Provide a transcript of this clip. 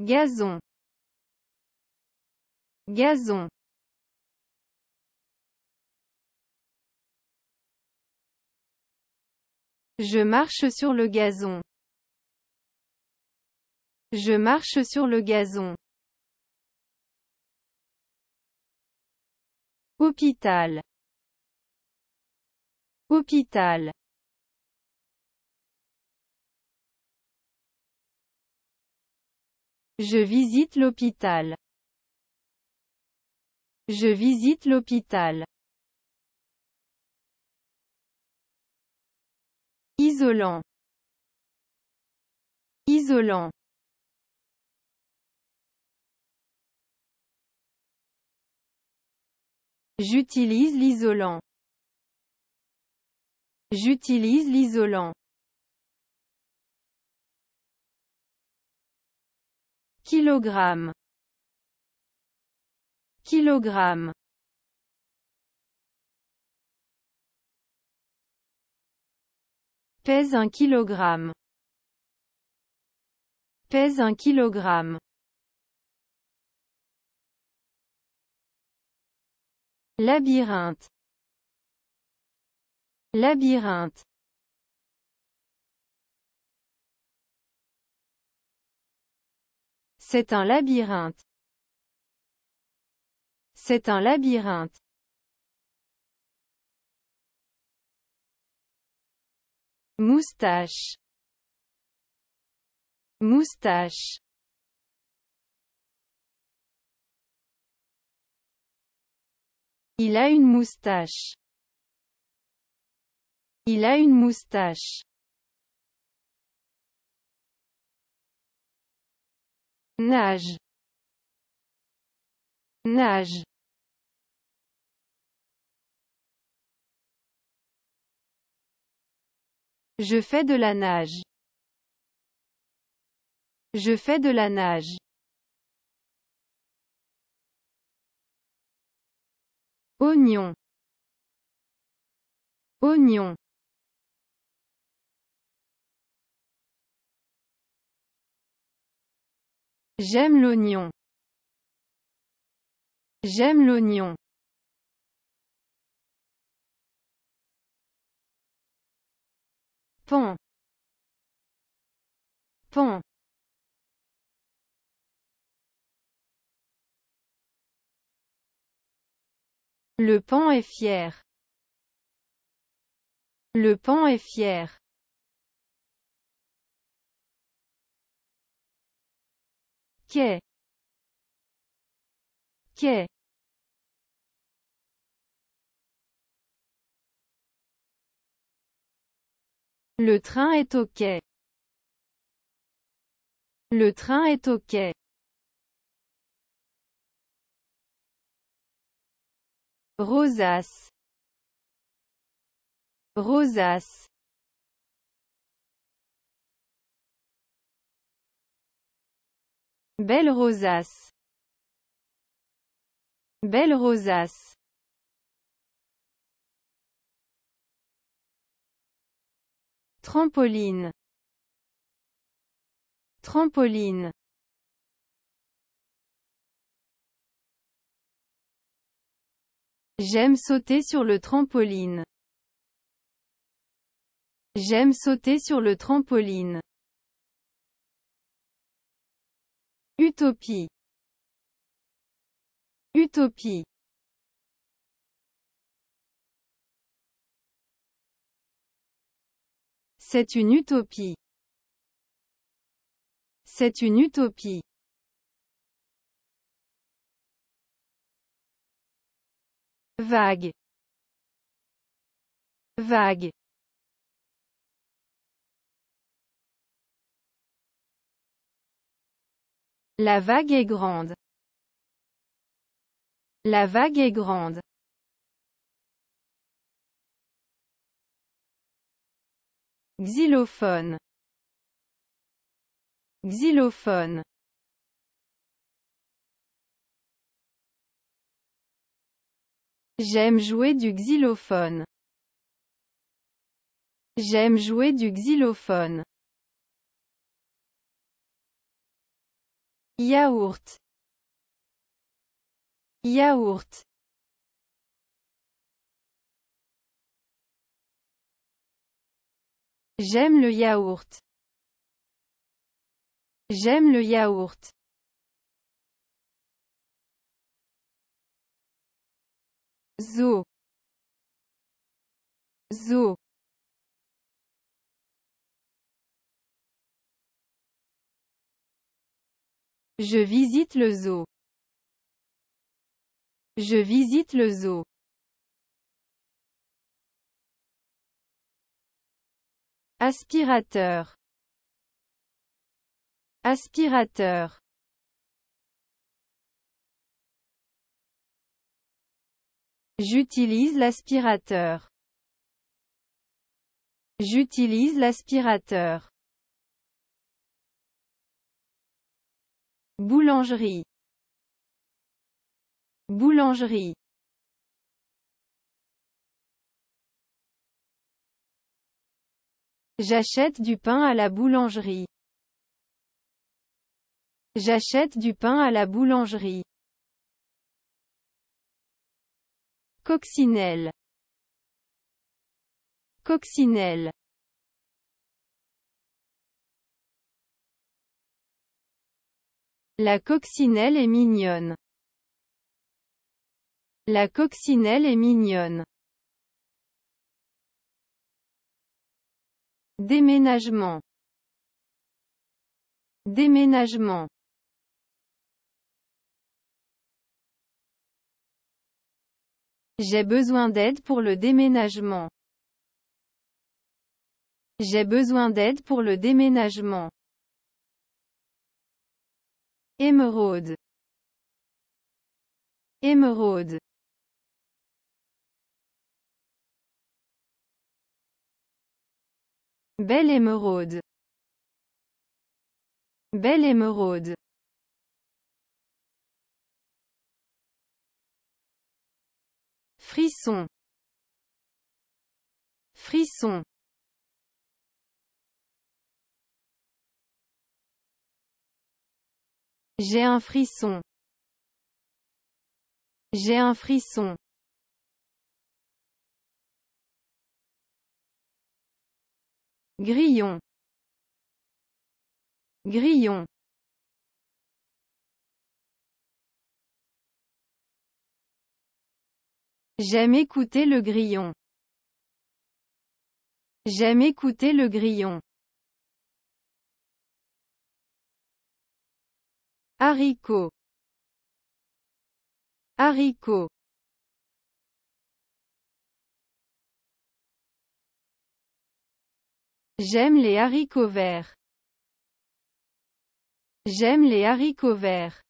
gazon gazon Je marche sur le gazon. Je marche sur le gazon. Hôpital. Hôpital. Je visite l'hôpital. Je visite l'hôpital. Isolant. Isolant. J'utilise l'isolant. J'utilise l'isolant. kilogramme kilogramme pèse un kilogramme pèse un kilogramme labyrinthe labyrinthe C'est un labyrinthe. C'est un labyrinthe. Moustache. Moustache. Il a une moustache. Il a une moustache. nage nage Je fais de la nage. Je fais de la nage. Oignon. Oignon. J'aime l'oignon. J'aime l'oignon. Pan. Pan. Le pan est fier. Le pan est fier. quai Le train est au quai. Le train est au quai. Rosas. Rosas. Belle rosace. Belle rosace. Trampoline. Trampoline. J'aime sauter sur le trampoline. J'aime sauter sur le trampoline. Utopie. Utopie. C'est une utopie. C'est une utopie. Vague. Vague. La vague est grande. La vague est grande. Xylophone. Xylophone. J'aime jouer du xylophone. J'aime jouer du xylophone. Yaourt. Yaourt. J'aime le yaourt. J'aime le yaourt. Zoo. Zoo. Je visite le zoo. Je visite le zoo. Aspirateur. Aspirateur. J'utilise l'aspirateur. J'utilise l'aspirateur. Boulangerie. Boulangerie. J'achète du pain à la boulangerie. J'achète du pain à la boulangerie. Coccinelle. Coccinelle. La coccinelle est mignonne. La coccinelle est mignonne. Déménagement. Déménagement. J'ai besoin d'aide pour le déménagement. J'ai besoin d'aide pour le déménagement. Émeraude. Émeraude. Belle émeraude. Belle émeraude. Frisson. Frisson. J'ai un frisson. J'ai un frisson. Grillon. Grillon. J'aime écouter le grillon. J'aime écouter le grillon. haricots haricots J'aime les haricots verts. J'aime les haricots verts.